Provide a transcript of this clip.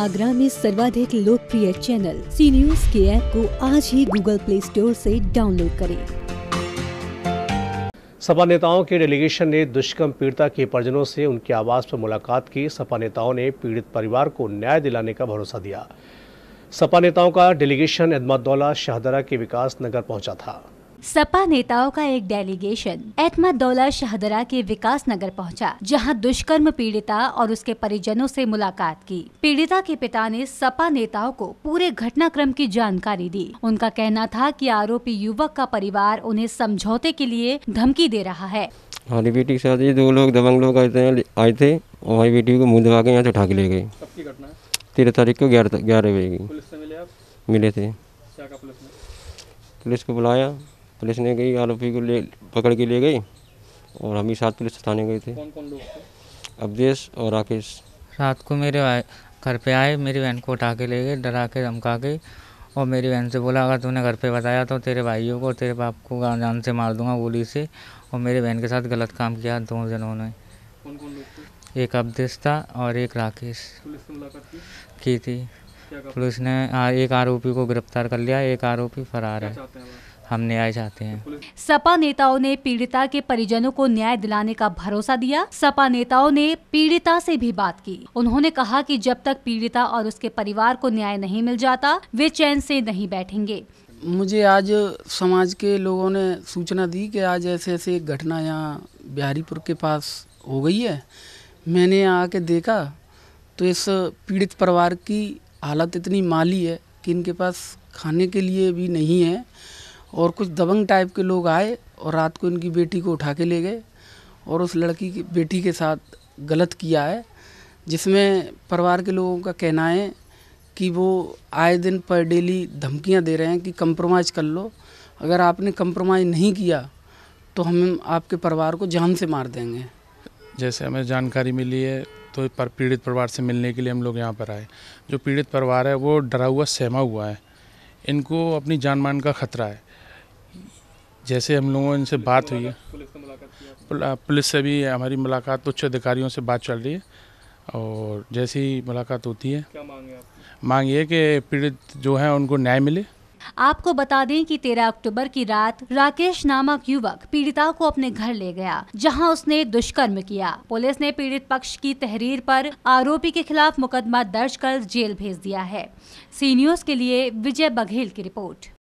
आगरा में सर्वाधिक लोकप्रिय चैनल सी न्यूज के ऐप को आज ही गूगल प्ले स्टोर से डाउनलोड करें सपा नेताओं के डेलीगेशन ने दुष्कर्म पीड़िता के परिजनों से उनके आवास पर मुलाकात की सपा नेताओं ने पीड़ित परिवार को न्याय दिलाने का भरोसा दिया सपा नेताओं का डेलीगेशन एदमत दौला शाहदरा के विकास नगर पहुंचा था सपा नेताओं का एक डेलीगेशन दौला शाहदरा के विकास नगर पहुंचा, जहां दुष्कर्म पीड़िता और उसके परिजनों से मुलाकात की पीड़िता के पिता ने सपा नेताओं को पूरे घटनाक्रम की जानकारी दी उनका कहना था कि आरोपी युवक का परिवार उन्हें समझौते के लिए धमकी दे रहा है हमारी बेटी के साथ ये दो लोग दबंग लोग आए थे आए थे और हमारी बेटी को मुंह दबा के यहाँ से उठा के ले गए तेरह तारीख को ग्यारह ग्यारह बजे की मिले थे पुलिस को बुलाया पुलिस ने गई आरोपी को ले पकड़ के ले गई और हम ही साथ पुलिस थाने गए थे कौन कौन लोग अवधेश और राकेश रात को मेरे घर पे आए मेरी बहन को उठा के ले गए डरा के धमका के और मेरी बहन से बोला अगर तूने घर पे बताया तो तेरे भाइयों को तेरे बाप को जान से मार दूंगा गोली से और मेरी बहन के साथ गलत काम किया दो जनों ने एक अवधेश था और एक राकेश की थी पुलिस ने एक आरोपी को गिरफ्तार कर लिया एक आरोपी फरार है हम न्याय चाहते हैं सपा नेताओं ने पीड़िता के परिजनों को न्याय दिलाने का भरोसा दिया सपा नेताओं ने पीड़िता से भी बात की उन्होंने कहा कि जब तक पीड़िता और उसके परिवार को न्याय नहीं मिल जाता वे चैन से नहीं बैठेंगे मुझे आज समाज के लोगों ने सूचना दी कि आज ऐसे ऐसे घटना यहाँ बिहारीपुर के पास हो गई है मैंने आके देखा तो इस पीड़ित परिवार की हालत इतनी माली है कि इनके पास खाने के लिए भी नहीं है और कुछ दबंग टाइप के लोग आए और रात को इनकी बेटी को उठा के ले गए और उस लड़की की बेटी के साथ गलत किया है जिसमें परिवार के लोगों का कहना है कि वो आए दिन पर डेली धमकियां दे रहे हैं कि कंप्रोमाइज़ कर लो अगर आपने कंप्रोमाइज़ नहीं किया तो हम आपके परिवार को जान से मार देंगे जैसे हमें जानकारी मिली है तो पर पीड़ित परिवार से मिलने के लिए हम लोग यहाँ पर आए जो पीड़ित परिवार है वो डरा हुआ सहमा हुआ है इनको अपनी जान मान का खतरा है जैसे हम लोगों से बात हुई है पुलिस से भी हमारी मुलाकात उच्च अधिकारियों से बात चल रही है और जैसी मुलाकात होती है क्या मांग है मांग ये कि पीड़ित जो है उनको न्याय मिले आपको बता दें कि 13 अक्टूबर की रात राकेश नामक युवक पीड़िता को अपने घर ले गया जहां उसने दुष्कर्म किया पुलिस ने पीड़ित पक्ष की तहरीर पर आरोपी के खिलाफ मुकदमा दर्ज कर जेल भेज दिया है सी न्यूज के लिए विजय बघेल की रिपोर्ट